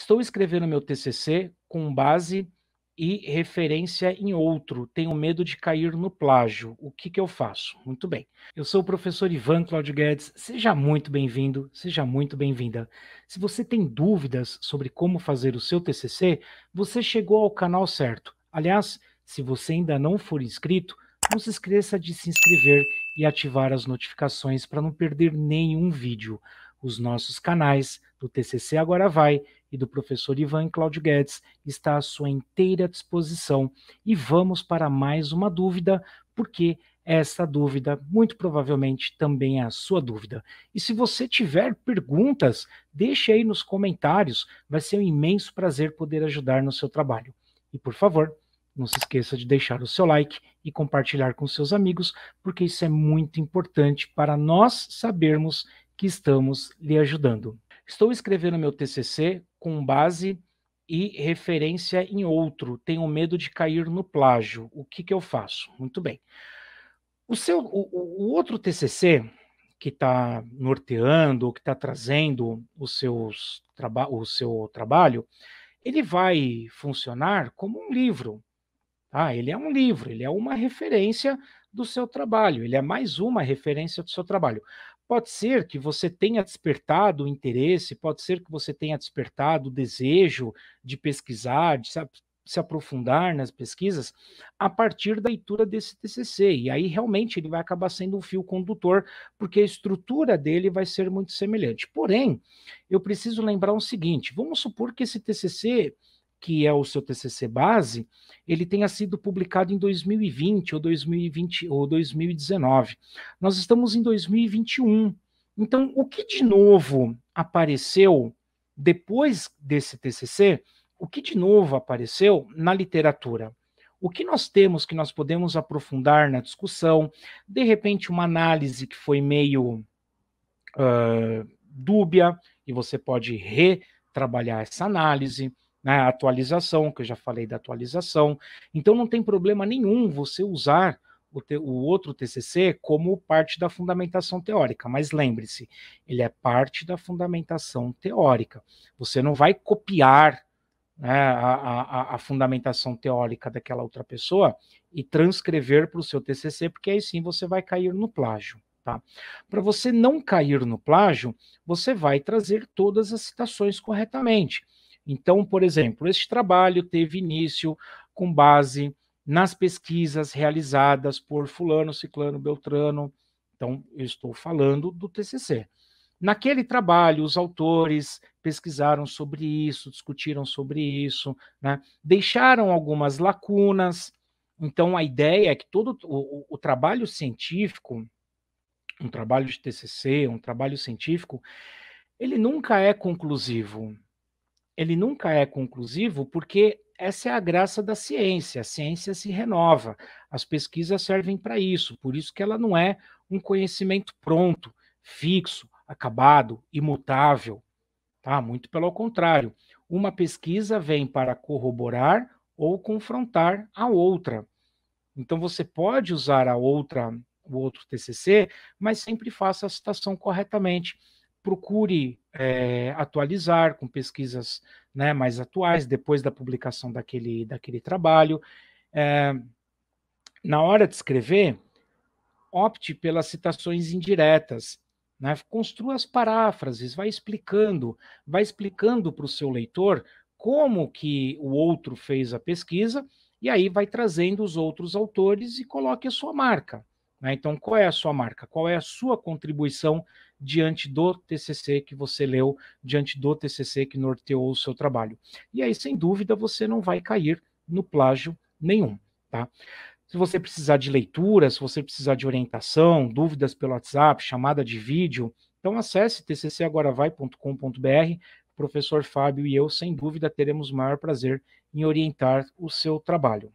Estou escrevendo meu TCC com base e referência em outro. Tenho medo de cair no plágio. O que, que eu faço? Muito bem. Eu sou o professor Ivan Claudio Guedes. Seja muito bem-vindo, seja muito bem-vinda. Se você tem dúvidas sobre como fazer o seu TCC, você chegou ao canal certo. Aliás, se você ainda não for inscrito, não se esqueça de se inscrever e ativar as notificações para não perder nenhum vídeo. Os nossos canais do TCC Agora Vai e do professor Ivan Cláudio Guedes está à sua inteira disposição. E vamos para mais uma dúvida, porque essa dúvida muito provavelmente também é a sua dúvida. E se você tiver perguntas, deixe aí nos comentários, vai ser um imenso prazer poder ajudar no seu trabalho. E por favor, não se esqueça de deixar o seu like e compartilhar com seus amigos, porque isso é muito importante para nós sabermos que estamos lhe ajudando. Estou escrevendo meu TCC com base e referência em outro. Tenho medo de cair no plágio. O que, que eu faço? Muito bem. O, seu, o, o outro TCC que está norteando, ou que está trazendo os seus traba o seu trabalho, ele vai funcionar como um livro. Tá? Ele é um livro, ele é uma referência do seu trabalho, ele é mais uma referência do seu trabalho. Pode ser que você tenha despertado o interesse, pode ser que você tenha despertado o desejo de pesquisar, de se, aprofundar nas pesquisas, a partir da leitura desse TCC. E aí realmente ele vai acabar sendo um fio condutor, porque a estrutura dele vai ser muito semelhante. Porém, eu preciso lembrar o seguinte: vamos supor que esse TCC que é o seu TCC base, ele tenha sido publicado em 2020 ou 2020 ou 2019. Nós estamos em 2021. Então, o que de novo apareceu depois desse TCC? O que de novo apareceu na literatura? O que nós temos que nós podemos aprofundar na discussão? De repente, uma análise que foi meio uh, dúbia, e você pode retrabalhar essa análise né, atualização, que eu já falei da atualização. Então não tem problema nenhum você usar o, te, o outro TCC como parte da fundamentação teórica, mas lembre-se, ele é parte da fundamentação teórica. Você não vai copiar né, a, a, a, fundamentação teórica daquela outra pessoa e transcrever para o seu TCC, porque aí sim você vai cair no plágio. Tá? Para você não cair no plágio, você vai trazer todas as citações corretamente. Então, por exemplo, este trabalho teve início com base nas pesquisas realizadas por Fulano, Ciclano, Beltrano. Então, eu estou falando do TCC. Naquele trabalho, os autores pesquisaram sobre isso, discutiram sobre isso, né? deixaram algumas lacunas. Então, a ideia é que todo o, o trabalho científico, um trabalho de TCC, um trabalho científico, ele nunca é conclusivo ele nunca é conclusivo porque essa é a graça da ciência. A ciência se renova. As pesquisas servem para isso. Por isso que ela não é um conhecimento pronto, fixo, acabado, imutável. Tá? Muito pelo contrário. Uma pesquisa vem para corroborar ou confrontar a outra. Então você pode usar a outra, o outro TCC, mas sempre faça a citação corretamente procure é, atualizar com pesquisas né, mais atuais depois da publicação daquele, daquele trabalho. É, na hora de escrever, opte pelas citações indiretas. Né? Construa as paráfrases, vai explicando, vai explicando para o seu leitor como que o outro fez a pesquisa, e aí vai trazendo os outros autores e coloque a sua marca. Né? Então, qual é a sua marca? Qual é a sua contribuição diante do TCC que você leu, diante do TCC que norteou o seu trabalho. E aí, sem dúvida, você não vai cair no plágio nenhum, tá? Se você precisar de leitura, se você precisar de orientação, dúvidas pelo WhatsApp, chamada de vídeo, então acesse tccagoravai.com.br. Professor Fábio e eu, sem dúvida, teremos o maior prazer em orientar o seu trabalho.